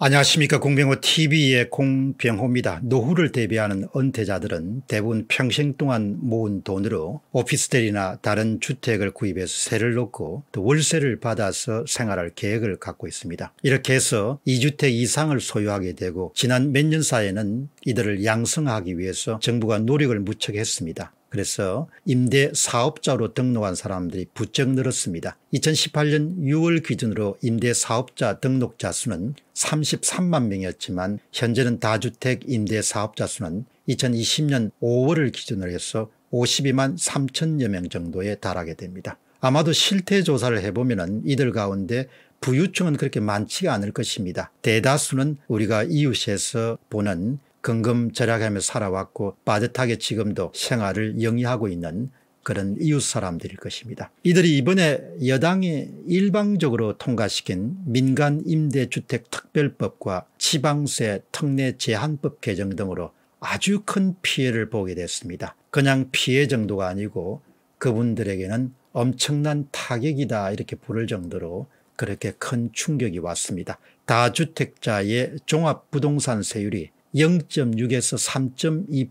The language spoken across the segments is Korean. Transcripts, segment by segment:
안녕하십니까 공병호 tv의 공병호입니다. 노후를 대비하는 은퇴자들은 대부분 평생 동안 모은 돈으로 오피스텔이나 다른 주택을 구입해서 세를 놓고 또 월세를 받아서 생활할 계획을 갖고 있습니다. 이렇게 해서 2주택 이상을 소유하게 되고 지난 몇 년 사이에는 이들을 양성하기 위해서 정부가 노력을 무척 했습니다. 그래서 임대 사업자로 등록한 사람들이 부쩍 늘었습니다. 2018년 6월 기준으로 임대 사업자 등록자 수는 33만 명이었지만 현재는 다주택 임대 사업자 수는 2020년 5월을 기준으로 해서 52만 3천여 명 정도에 달하게 됩니다. 아마도 실태 조사를 해보면 이들 가운데 부유층은 그렇게 많지가 않을 것입니다. 대다수는 우리가 이웃에서 보는 금금 절약하며 살아왔고 빠듯하게 지금도 생활을 영위하고 있는 그런 이웃 사람들일 것입니다. 이들이 이번에 여당이 일방적으로 통과시킨 민간 임대주택 특별법과 지방세 특례 제한법 개정 등으로 아주 큰 피해를 보게 됐습니다. 그냥 피해 정도가 아니고 그분들에게는 엄청난 타격이다 이렇게 부를 정도로 그렇게 큰 충격이 왔습니다. 다주택자의 종합부동산세율이 0.6에서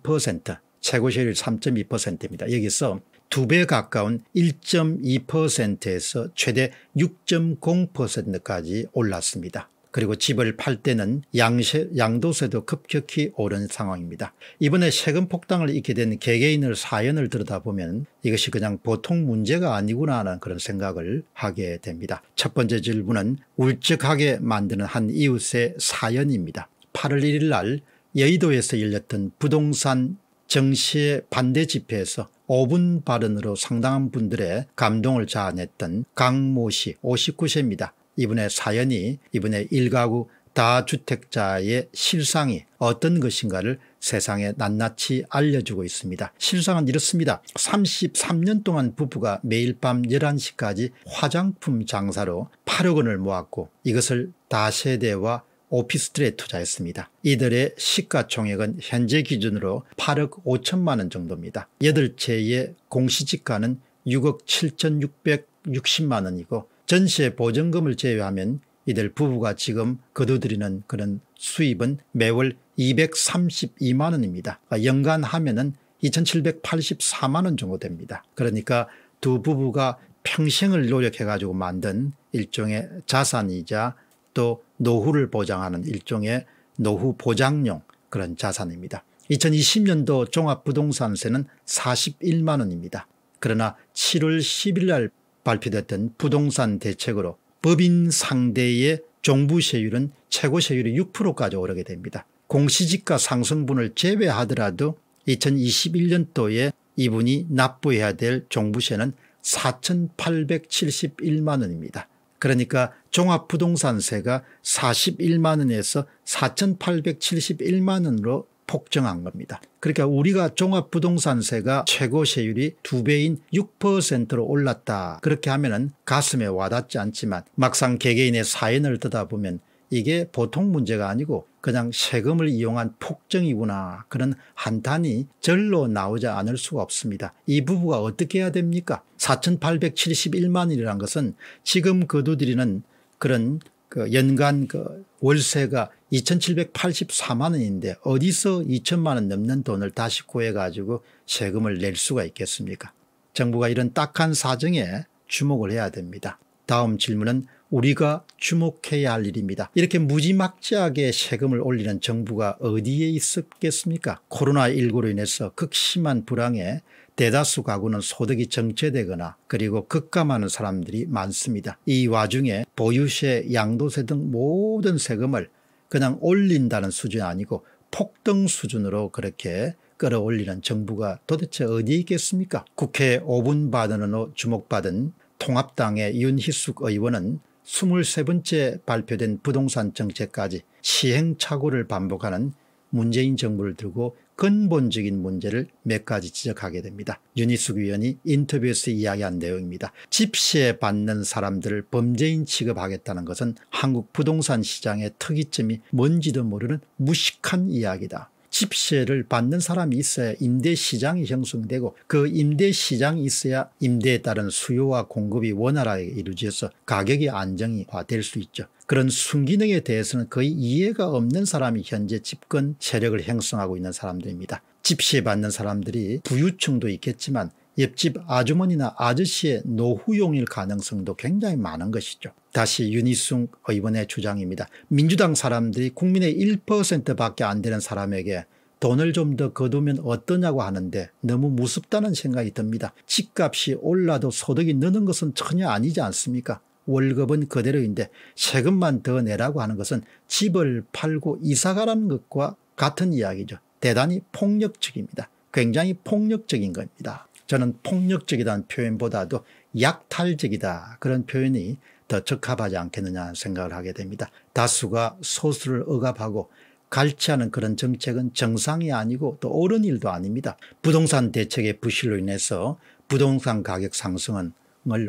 3.2%최고시율 3.2%입니다. 여기서 두 배 가까운 1.2%에서 최대 6.0%까지 올랐습니다. 그리고 집을 팔 때는 양세, 양도세도 급격히 오른 상황입니다. 이번에 세금 폭당을 입게 된 개개인을 사연을 들여다보면 이것이 그냥 보통 문제가 아니구나 하는 그런 생각을 하게 됩니다. 첫 번째 질문은 울적하게 만드는 한 이웃의 사연입니다. 8월 1일 날 여의도에서 열렸던 부동산 정시의 반대 집회에서 5분 발언으로 상당한 분들의 감동을 자아냈던 강모 씨 59세입니다. 이분의 사연이 이분의 일가구 다주택자의 실상이 어떤 것인가를 세상에 낱낱이 알려주고 있습니다. 실상은 이렇습니다. 33년 동안 부부가 매일 밤 11시까지 화장품 장사로 8억 원을 모았고 이것을 다세대와 오피스텔에 투자했습니다. 이들의 시가총액은 현재 기준으로 8억 5천만 원 정도입니다. 8채의 공시지가는 6억 7,660만 원이고 전세 보증금을 제외하면 이들 부부가 지금 거두들이는 그런 수입은 매월 232만 원입니다. 연간 하면은 2784만 원 정도 됩니다. 그러니까 두 부부가 평생을 노력해가지고 만든 일종의 자산이자 또 노후를 보장하는 일종의 노후 보장용 그런 자산입니다. 2020년도 종합부동산세는 41만 원입니다. 그러나 7월 10일 날 발표됐던 부동산 대책으로 법인 상대의 종부세율은 최고세율이 6%까지 오르게 됩니다. 공시지가 상승분을 제외하더라도 2021년도에 이분이 납부해야 될 종부세는 4,871만 원입니다. 그러니까 종합부동산세가 41만 원에서 4,871만 원으로 폭증한 겁니다. 그러니까 우리가 종합부동산세가 최고 세율이 2배인 6%로 올랐다. 그렇게 하면 은 가슴에 와닿지 않지만 막상 개개인의 사연을 듣다 보면 이게 보통 문제가 아니고 그냥 세금을 이용한 폭정이구나 그런 한탄이 절로 나오지 않을 수가 없습니다. 이 부부가 어떻게 해야 됩니까? 4871만원이라는 것은 지금 거두들리는 그런 그 연간 그 월세가 2784만 원인데 어디서 2천만 원 넘는 돈을 다시 구해가지고 세금을 낼 수가 있겠습니까? 정부가 이런 딱한 사정에 주목을 해야 됩니다. 다음 질문은 우리가 주목해야 할 일입니다. 이렇게 무지막지하게 세금을 올리는 정부가 어디에 있었겠습니까? 코로나19로 인해서 극심한 불황에 대다수 가구는 소득이 정체되거나 그리고 급감하는 사람들이 많습니다. 이 와중에 보유세, 양도세 등 모든 세금을 그냥 올린다는 수준이 아니고 폭등 수준으로 그렇게 끌어올리는 정부가 도대체 어디에 있겠습니까? 국회 5분 받은 후 주목받은 통합당의 윤희숙 의원은 23번째 발표된 부동산 정책까지 시행착오를 반복하는 문재인 정부를 들고 근본적인 문제를 몇 가지 지적하게 됩니다. 윤희숙 위원이 인터뷰에서 이야기한 내용입니다. 집시에 받는 사람들을 범죄인 취급하겠다는 것은 한국 부동산 시장의 특이점이 뭔지도 모르는 무식한 이야기다. 집세를 받는 사람이 있어야 임대시장이 형성되고 그 임대시장이 있어야 임대에 따른 수요와 공급이 원활하게 이루어져서 가격이 안정화될 수 있죠. 그런 순기능에 대해서는 거의 이해가 없는 사람이 현재 집권 세력을 형성하고 있는 사람들입니다. 집시에 받는 사람들이 부유층도 있겠지만 옆집 아주머니나 아저씨의 노후용일 가능성도 굉장히 많은 것이죠. 다시 윤희숭 의원의 주장입니다. 민주당 사람들이 국민의 1%밖에 안 되는 사람에게 돈을 좀 더 거두면 어떠냐고 하는데 너무 무섭다는 생각이 듭니다. 집값이 올라도 소득이 느는 것은 전혀 아니지 않습니까? 월급은 그대로인데 세금만 더 내라고 하는 것은 집을 팔고 이사가라는 것과 같은 이야기죠. 대단히 폭력적입니다. 굉장히 폭력적인 겁니다. 저는 폭력적이라는 표현보다도 약탈적이다 그런 표현이 더 적합하지 않겠느냐 생각을 하게 됩니다. 다수가 소수를 억압하고 갈치하는 그런 정책은 정상이 아니고 또 옳은 일도 아닙니다. 부동산 대책의 부실로 인해서 부동산 가격 상승을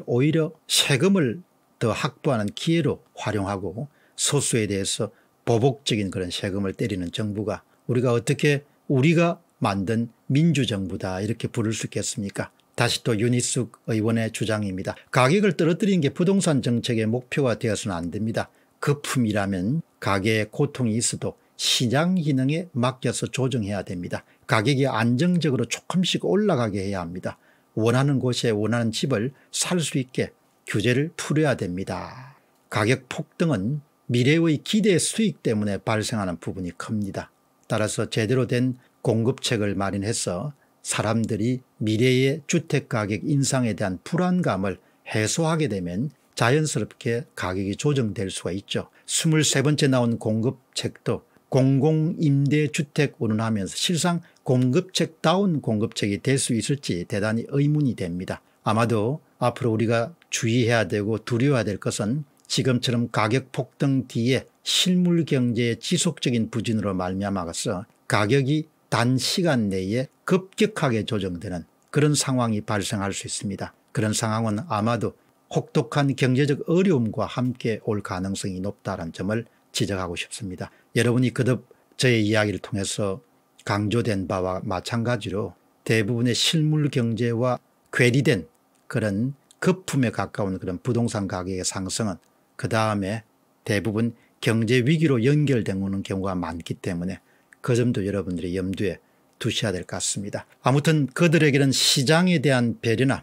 오히려 세금을 더 확보하는 기회로 활용하고 소수에 대해서 보복적인 그런 세금을 때리는 정부가 우리가 어떻게 우리가 만든 민주정부다 이렇게 부를 수 있겠습니까 다시 또 윤희숙 의원의 주장입니다. 가격을 떨어뜨린게 부동산 정책의 목표가 되어서는 안 됩니다. 거품이라면 가계의 고통이 있어도 시장 기능에 맡겨서 조정해야 됩니다. 가격이 안정적으로 조금씩 올라가게 해야 합니다. 원하는 곳에 원하는 집을 살 수 있게 규제를 풀어야 됩니다. 가격 폭등은 미래의 기대 수익 때문에 발생하는 부분이 큽니다. 따라서 제대로 된 공급책을 마련해서 사람들이 미래의 주택가격 인상에 대한 불안감을 해소하게 되면 자연스럽게 가격이 조정될 수가 있죠. 23번째 나온 공급책도 공공임대주택 운운하면서 실상 공급책다운 공급책이 될 수 있을지 대단히 의문이 됩니다. 아마도 앞으로 우리가 주의해야 되고 두려워야 될 것은 지금처럼 가격 폭등 뒤에 실물 경제의 지속적인 부진으로 말미암아서 가격이 단시간 내에 급격하게 조정되는 그런 상황이 발생할 수 있습니다. 그런 상황은 아마도 혹독한 경제적 어려움과 함께 올 가능성이 높다는 점을 지적하고 싶습니다. 여러분이 그듭 저의 이야기를 통해서 강조된 바와 마찬가지로 대부분의 실물 경제와 괴리된 그런 거품에 가까운 그런 부동산 가격의 상승은 그 다음에 대부분 경제 위기로 연결되는 경우가 많기 때문에 그 점도 여러분들이 염두에 두셔야 될 것 같습니다. 아무튼 그들에게는 시장에 대한 배려나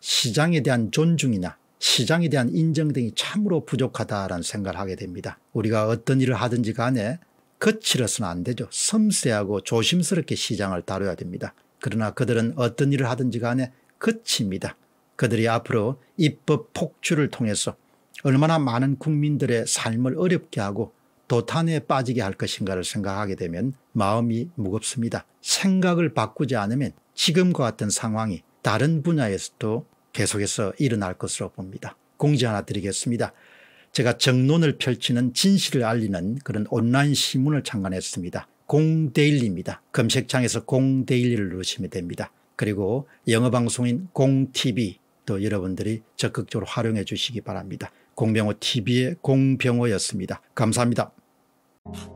시장에 대한 존중이나 시장에 대한 인정 등이 참으로 부족하다라는 생각을 하게 됩니다. 우리가 어떤 일을 하든지 간에 거칠어서는 안 되죠. 섬세하고 조심스럽게 시장을 다뤄야 됩니다. 그러나 그들은 어떤 일을 하든지 간에 거칩니다. 그들이 앞으로 입법 폭주를 통해서 얼마나 많은 국민들의 삶을 어렵게 하고 도탄에 빠지게 할 것인가를 생각하게 되면 마음이 무겁습니다. 생각을 바꾸지 않으면 지금과 같은 상황이 다른 분야에서도 계속해서 일어날 것으로 봅니다. 공지 하나 드리겠습니다. 제가 정론을 펼치는 진실을 알리는 그런 온라인 신문을 창간했습니다. 공데일리입니다. 검색창에서 공데일리를 누르시면 됩니다. 그리고 영어방송인 공TV 도 여러분들이 적극적으로 활용해 주시기 바랍니다. 공병호 TV의 공병호였습니다. 감사합니다. you